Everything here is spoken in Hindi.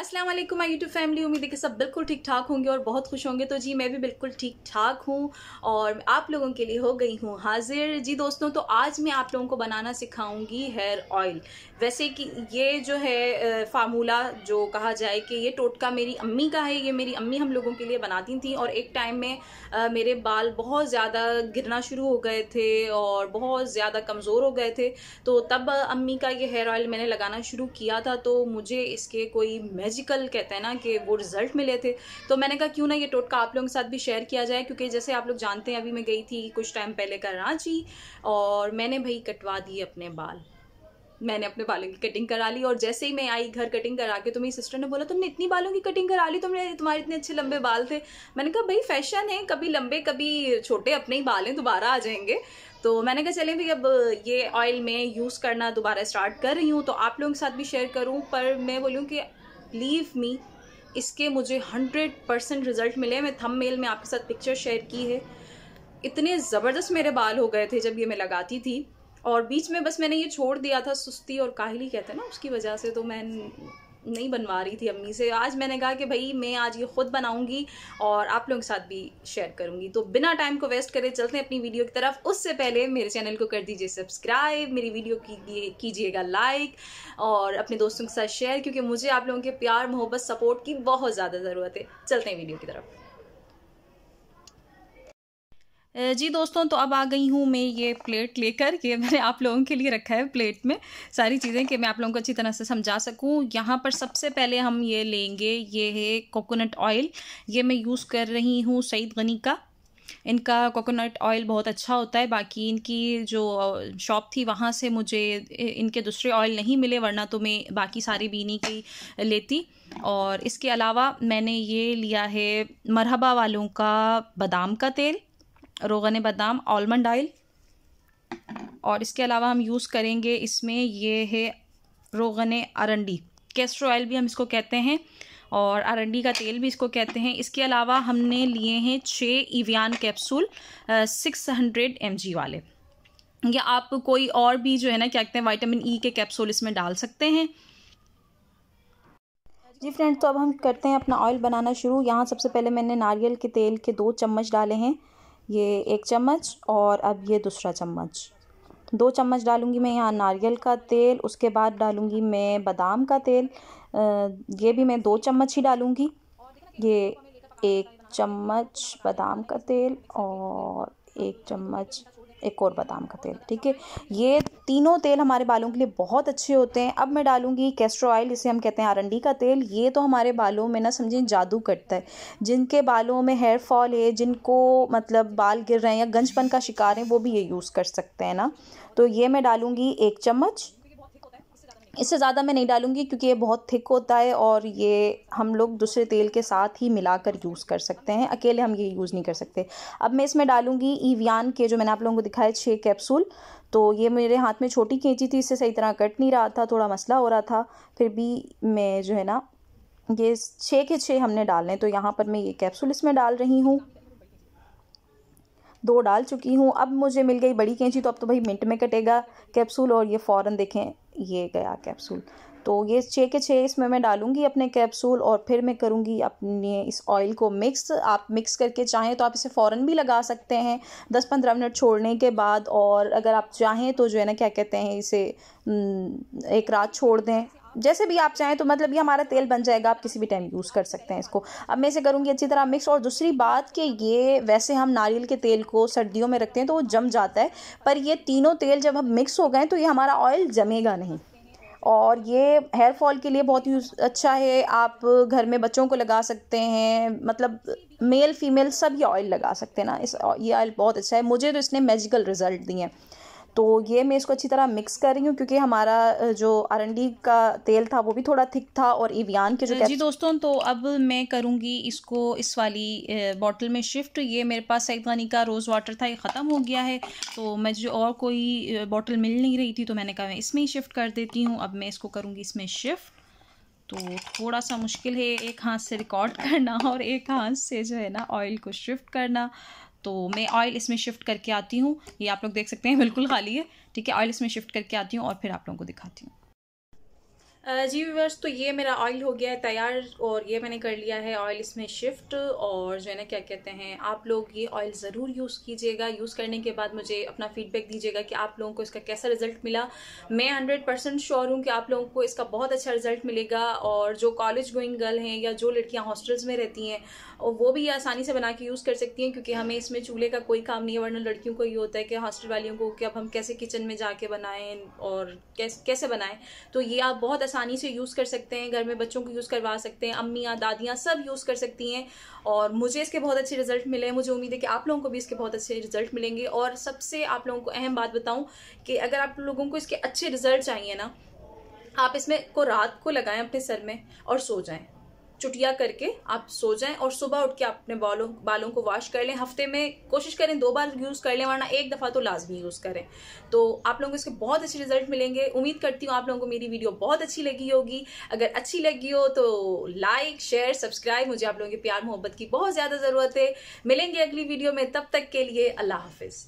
अस्सलाम वालेकुम माई यूट्यूब फैमिली उम्मीद है कि सब बिल्कुल ठीक ठाक होंगे और बहुत खुश होंगे तो जी मैं भी बिल्कुल ठीक ठाक हूँ और आप लोगों के लिए हो गई हूँ हाजिर जी दोस्तों तो आज मैं आप लोगों को बनाना सिखाऊंगी हेयर ऑयल वैसे कि ये जो है फार्मूला जो कहा जाए कि ये टोटका मेरी अम्मी का है ये मेरी अम्मी हम लोगों के लिए बनाती थी और एक टाइम में आ, मेरे बाल बहुत ज़्यादा गिरना शुरू हो गए थे और बहुत ज़्यादा कमज़ोर हो गए थे तो तब अम्मी का ये हेयर ऑयल मैंने लगाना शुरू किया था तो मुझे इसके कोई मैजिकल कहते हैं ना कि वो रिज़ल्ट मिले थे तो मैंने कहा क्यों ना ये टोटका आप लोगों के साथ भी शेयर किया जाए क्योंकि जैसे आप लोग जानते हैं अभी मैं गई थी कुछ टाइम पहले कराची और मैंने भाई कटवा दिए अपने बाल मैंने अपने बालों की कटिंग करा ली और जैसे ही मैं आई घर कटिंग करा के तो मेरी सिस्टर ने बोला तुमने इतनी बालों की कटिंग करा ली तुमने तुम्हारे इतने अच्छे लंबे बाल थे मैंने कहा भाई फैशन है कभी लंबे कभी छोटे अपने ही बाल हैं दोबारा आ जाएंगे तो मैंने कहा चलें भाई अब ये ऑयल मैं यूज़ करना दोबारा स्टार्ट कर रही हूँ तो आप लोगों के साथ भी शेयर करूँ पर मैं बोलूँ कि बिलीव मी इसके मुझे हंड्रेड परसेंट रिजल्ट मिले मैं थम मेल में आपके साथ पिक्चर शेयर की है इतने ज़बरदस्त मेरे बाल हो गए थे जब ये मैं लगाती थी और बीच में बस मैंने ये छोड़ दिया था सुस्ती और काहली कहते हैं ना उसकी वजह से तो मैं नहीं बनवा रही थी अम्मी से आज मैंने कहा कि भाई मैं आज ये खुद बनाऊंगी और आप लोगों के साथ भी शेयर करूंगी तो बिना टाइम को वेस्ट करे चलते हैं अपनी वीडियो की तरफ उससे पहले मेरे चैनल को कर दीजिए सब्सक्राइब मेरी वीडियो की कीजिएगा लाइक और अपने दोस्तों के साथ शेयर क्योंकि मुझे आप लोगों के प्यार मोहब्बत सपोर्ट की बहुत ज़्यादा ज़रूरत है चलते हैं वीडियो की तरफ जी दोस्तों तो अब आ गई हूँ मैं ये प्लेट लेकर ये मैंने आप लोगों के लिए रखा है प्लेट में सारी चीज़ें कि मैं आप लोगों को अच्छी तरह से समझा सकूँ यहाँ पर सबसे पहले हम ये लेंगे ये है कोकोनट ऑयल ये मैं यूज़ कर रही हूँ सईद गनी का इनका कोकोनट ऑयल बहुत अच्छा होता है बाकी इनकी जो शॉप थी वहाँ से मुझे इनके दूसरे ऑयल नहीं मिले वरना तो मैं बाकी सारी बीनी की लेती और इसके अलावा मैंने ये लिया है मरहबा वालों का बादाम का तेल रोगन बादाम आलमंड ऑयल और इसके अलावा हम यूज़ करेंगे इसमें ये है रोगन अरंडी कैस्ट्रो ऑयल भी हम इसको कहते हैं और अरंडी का तेल भी इसको कहते हैं इसके अलावा हमने लिए हैं छः Evion capsule six hundred M वाले या आप कोई और भी जो है ना क्या कहते हैं वाइटामिन ई e के कैप्सूल इसमें डाल सकते हैं जी फ्रेंड्स तो अब हम करते हैं अपना ऑयल बनाना शुरू यहाँ सबसे पहले मैंने नारियल के तेल के दो चम्मच डाले हैं ये एक चम्मच और अब ये दूसरा चम्मच दो चम्मच डालूँगी मैं यहाँ नारियल का तेल उसके बाद डालूँगी मैं बादाम का तेल ये भी मैं दो चम्मच ही डालूँगी ये एक चम्मच बादाम का तेल और एक चम्मच एक और बादाम का तेल ठीक है ये तीनों तेल हमारे बालों के लिए बहुत अच्छे होते हैं अब मैं डालूंगी कैस्ट्रो ऑयल जिसे हम कहते हैं आरंडी का तेल ये तो हमारे बालों में ना समझें जादू कटता है जिनके बालों में हेयर फॉल है जिनको मतलब बाल गिर रहे हैं या गंजपन का शिकार है वो भी ये यूज़ कर सकते हैं ना तो ये मैं डालूँगी एक चम्मच इससे ज़्यादा मैं नहीं डालूँगी क्योंकि ये बहुत थिक होता है और ये हम लोग दूसरे तेल के साथ ही मिलाकर यूज़ कर सकते हैं अकेले हम ये यूज़ नहीं कर सकते अब मैं इसमें डालूँगी ईवियान के जो मैंने आप लोगों को दिखाए छः कैप्सूल तो ये मेरे हाथ में छोटी कैंची थी इससे सही तरह कट नहीं रहा था थोड़ा मसला हो रहा था फिर भी मैं जो है ना ये छः के छः हमने डालने तो यहाँ पर मैं ये कैप्सूल इसमें डाल रही हूँ दो डाल चुकी हूँ अब मुझे मिल गई बड़ी कैंची तो अब तो भाई मिनट में कटेगा कैप्सूल और ये फ़ौरन देखें ये गया कैप्सूल तो ये छः के छः इसमें मैं डालूंगी अपने कैप्सूल और फिर मैं करूँगी अपने इस ऑयल को मिक्स आप मिक्स करके चाहें तो आप इसे फ़ौर भी लगा सकते हैं दस पंद्रह मिनट छोड़ने के बाद और अगर आप चाहें तो जो है ना क्या कहते हैं इसे एक रात छोड़ दें जैसे भी आप चाहें तो मतलब ये हमारा तेल बन जाएगा आप किसी भी टाइम यूज़ कर सकते हैं इसको अब मैं इसे करूँगी अच्छी तरह मिक्स और दूसरी बात कि ये वैसे हम नारियल के तेल को सर्दियों में रखते हैं तो वो जम जाता है पर ये तीनों तेल जब हम मिक्स हो गए तो ये हमारा ऑयल जमेगा नहीं और ये हेयर फॉल के लिए बहुत यूज़ अच्छा है आप घर में बच्चों को लगा सकते हैं मतलब मेल फीमेल सब ये ऑयल लगा सकते हैं ना इस ये ऑयल बहुत अच्छा है मुझे तो इसने मैजिकल रिज़ल्ट दिए हैं तो ये मैं इसको अच्छी तरह मिक्स कर रही हूँ क्योंकि हमारा जो अरंडी का तेल था वो भी थोड़ा थिक था और इवियान के जो जी दोस्तों तो अब मैं करूँगी इसको इस वाली बॉटल में शिफ्ट ये मेरे पास सैदानी का रोज़ वाटर था ये ख़त्म हो गया है तो मैं जो और कोई बॉटल मिल नहीं रही थी तो मैंने कहा मैं इसमें ही शिफ्ट कर देती हूँ अब मैं इसको करूँगी इसमें शिफ्ट तो थोड़ा सा मुश्किल है एक हाथ से रिकॉर्ड करना और एक हाथ से जो है ना ऑयल को शिफ्ट करना तो मैं ऑयल इसमें शिफ्ट करके आती हूँ ये आप लोग देख सकते हैं बिल्कुल खाली है ठीक है ऑयल इसमें शिफ्ट करके आती हूँ और फिर आप लोगों को दिखाती हूँ Uh, जी व्यूवर्स तो ये मेरा ऑयल हो गया है तैयार और ये मैंने कर लिया है ऑयल इसमें शिफ्ट और जो है ना क्या कहते हैं आप लोग ये ऑयल ज़रूर यूज़ कीजिएगा यूज़ करने के बाद मुझे अपना फीडबैक दीजिएगा कि आप लोगों को इसका कैसा रिजल्ट मिला मैं हंड्रेड परसेंट श्योर हूँ कि आप लोगों को इसका बहुत अच्छा रिजल्ट मिलेगा और जो कॉलेज गोइंग गर्ल हैं या जो लड़कियाँ हॉस्टल्स में रहती हैं वो भी आसानी से बना के यूज़ कर सकती हैं क्योंकि हमें इसमें चूल्हे का कोई काम नहीं है वरना लड़कियों को ये होता है कि हॉस्टल वालियों को कि अब हम कैसे किचन में जाके बनाएं और कैसे कैसे बनाएं तो ये आप बहुत आसानी से यूज़ कर सकते हैं घर में बच्चों को यूज़ करवा सकते हैं अम्मियाँ दादियाँ सब यूज़ कर सकती हैं और मुझे इसके बहुत अच्छे रिजल्ट मिले हैं मुझे उम्मीद है कि आप लोगों को भी इसके बहुत अच्छे रिजल्ट मिलेंगे और सबसे आप लोगों को अहम बात बताऊँ कि अगर आप लोगों को इसके अच्छे रिजल्ट चाहिए ना आप इसमें को रात को लगाएं अपने सर में और सो जाएं चुटिया करके आप सो जाएं और सुबह उठ के अपने बालों बालों को वॉश कर लें हफ्ते में कोशिश करें दो बार यूज़ कर लें वरना एक दफ़ा तो लाजमी यूज़ करें तो आप लोगों को इसके बहुत अच्छे रिजल्ट मिलेंगे उम्मीद करती हूँ आप लोगों को मेरी वीडियो बहुत अच्छी लगी होगी अगर अच्छी लगी हो तो लाइक शेयर सब्सक्राइब मुझे आप लोगों के प्यार मोहब्बत की बहुत ज़्यादा ज़रूरत है मिलेंगे अगली वीडियो में तब तक के लिए अल्लाह हाफिज़